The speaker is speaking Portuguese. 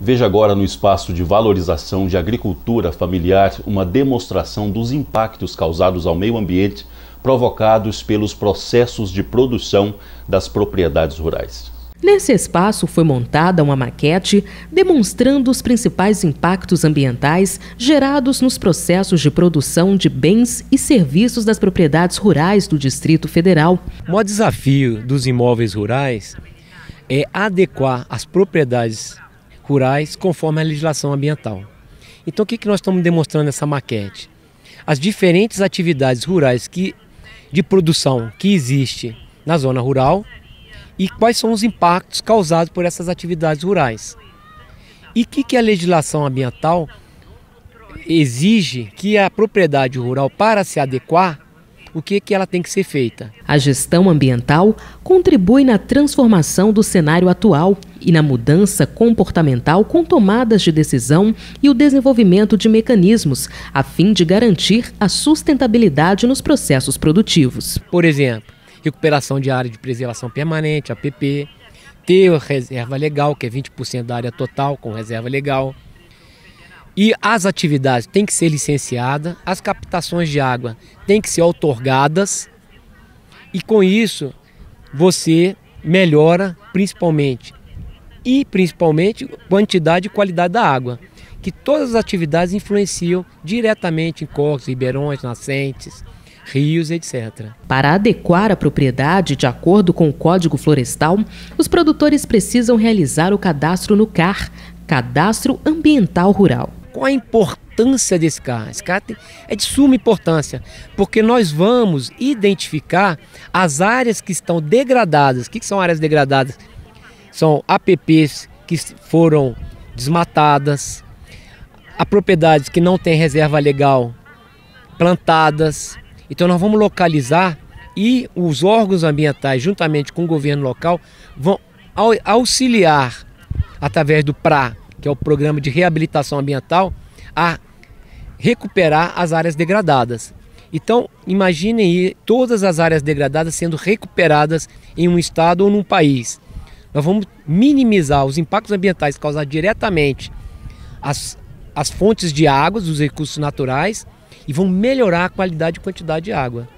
Veja agora no espaço de valorização de agricultura familiar uma demonstração dos impactos causados ao meio ambiente provocados pelos processos de produção das propriedades rurais. Nesse espaço foi montada uma maquete demonstrando os principais impactos ambientais gerados nos processos de produção de bens e serviços das propriedades rurais do Distrito Federal. O maior desafio dos imóveis rurais é adequar as propriedades rurais conforme a legislação ambiental. Então, o que, que nós estamos demonstrando nessa maquete? As diferentes atividades rurais que, de produção que existe na zona rural e quais são os impactos causados por essas atividades rurais. E o que, que a legislação ambiental exige que a propriedade rural, para se adequar, o que, que ela tem que ser feita? A gestão ambiental contribui na transformação do cenário atual e na mudança comportamental com tomadas de decisão e o desenvolvimento de mecanismos a fim de garantir a sustentabilidade nos processos produtivos. Por exemplo, recuperação de área de preservação permanente, APP, ter reserva legal, que é 20% da área total com reserva legal. E as atividades têm que ser licenciadas, as captações de água têm que ser otorgadas, e com isso você melhora principalmente e, principalmente, quantidade e qualidade da água, que todas as atividades influenciam diretamente em corpos ribeirões, nascentes, rios, etc. Para adequar a propriedade de acordo com o Código Florestal, os produtores precisam realizar o cadastro no CAR, Cadastro Ambiental Rural. Qual a importância desse CAR? Esse CAR é de suma importância, porque nós vamos identificar as áreas que estão degradadas. O que são áreas degradadas? são APPs que foram desmatadas, a propriedades que não têm reserva legal plantadas. Então nós vamos localizar e os órgãos ambientais, juntamente com o governo local, vão auxiliar através do PRA, que é o Programa de Reabilitação Ambiental, a recuperar as áreas degradadas. Então, imaginem todas as áreas degradadas sendo recuperadas em um estado ou num país. Nós vamos minimizar os impactos ambientais causados diretamente às, às fontes de águas, os recursos naturais, e vão melhorar a qualidade e quantidade de água.